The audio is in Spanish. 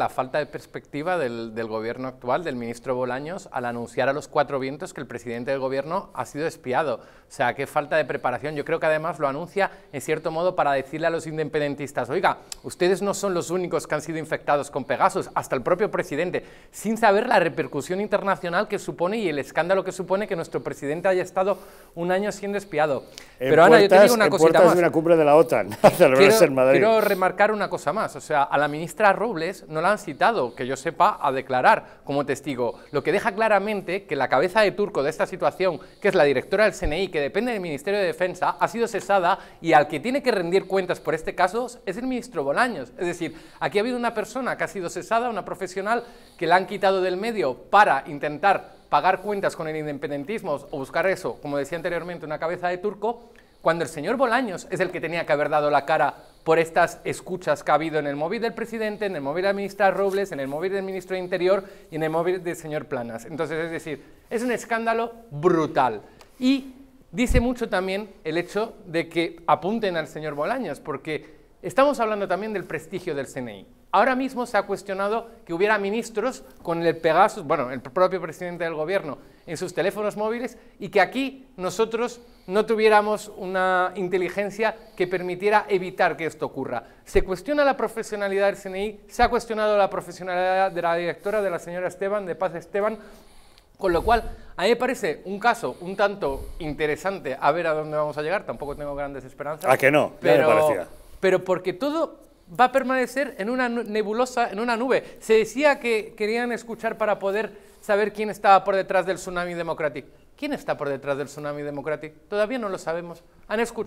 La falta de perspectiva del, gobierno actual, del ministro Bolaños, al anunciar a los cuatro vientos que el presidente del gobierno ha sido espiado. O sea, qué falta de preparación. Yo creo que además lo anuncia, en cierto modo, para decirle a los independentistas, oiga, ustedes no son los únicos que han sido infectados con Pegasus, hasta el propio presidente, sin saber la repercusión internacional que supone y el escándalo que supone que nuestro presidente haya estado un año siendo espiado. Pero Ana, yo te digo una cosita más. una cumbre de la OTAN, quiero, Madrid. quiero remarcar una cosa más. O sea, a la ministra Robles han citado, que yo sepa, a declarar como testigo, lo que deja claramente que la cabeza de turco de esta situación, que es la directora del CNI, que depende del Ministerio de Defensa, ha sido cesada y al que tiene que rendir cuentas por este caso es el ministro Bolaños. Es decir, aquí ha habido una persona que ha sido cesada, una profesional que la han quitado del medio para intentar pagar cuentas con el independentismo o buscar eso, como decía anteriormente, una cabeza de turco, cuando el señor Bolaños es el que tenía que haber dado la cara por estas escuchas que ha habido en el móvil del presidente, en el móvil de ministro ministra Robles, en el móvil del ministro de Interior y en el móvil del señor Planas. Entonces, es decir, es un escándalo brutal. Y dice mucho también el hecho de que apunten al señor Bolaños, porque Estamos hablando también del prestigio del CNI. Ahora mismo se ha cuestionado que hubiera ministros con el Pegasus, bueno, el propio presidente del gobierno, en sus teléfonos móviles y que aquí nosotros no tuviéramos una inteligencia que permitiera evitar que esto ocurra. Se cuestiona la profesionalidad del CNI, se ha cuestionado la profesionalidad de la directora, de la señora Esteban, de Paz Esteban, con lo cual, a mí me parece un caso un tanto interesante, a ver a dónde vamos a llegar, tampoco tengo grandes esperanzas. ¿A que no? pero, me parecía pero porque todo va a permanecer en una nebulosa, en una nube. Se decía que querían escuchar para poder saber quién estaba por detrás del tsunami democrático. ¿Quién está por detrás del tsunami democrático? Todavía no lo sabemos. Han escuchado